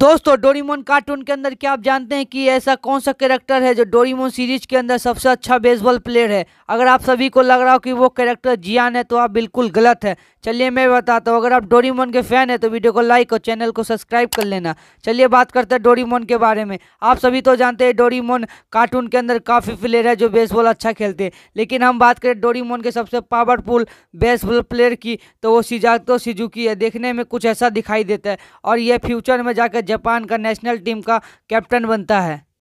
दोस्तों Doraemon cartoon के अंदर क्या आप जानते हैं कि ऐसा कौन सा कैरेक्टर है जो डोरीमोन सीरीज के अंदर सबसे अच्छा बेसबॉल प्लेयर है अगर आप सभी को लग रहा हो कि वो कैरेक्टर जियान है तो आप बिल्कुल गलत है चलिए मैं बताता हूँ अगर आप डोरीमोन के फ़ैन है तो वीडियो को लाइक और चैनल को सब्सक्राइब कर लेना चलिए बात करते हैं डोरीमोन के बारे में आप सभी तो जानते हैं डोरीमोन कार्टून के अंदर काफ़ी प्लेयर है जो बेसबॉल अच्छा खेलते हैं लेकिन हम बात करें डोरीमोन के सबसे पावरफुल बेसबॉल प्लेयर की तो वो सिजातो सिजुकी है देखने में कुछ ऐसा दिखाई देता है और ये फ्यूचर में जाकर जापान का नेशनल टीम का कैप्टन बनता है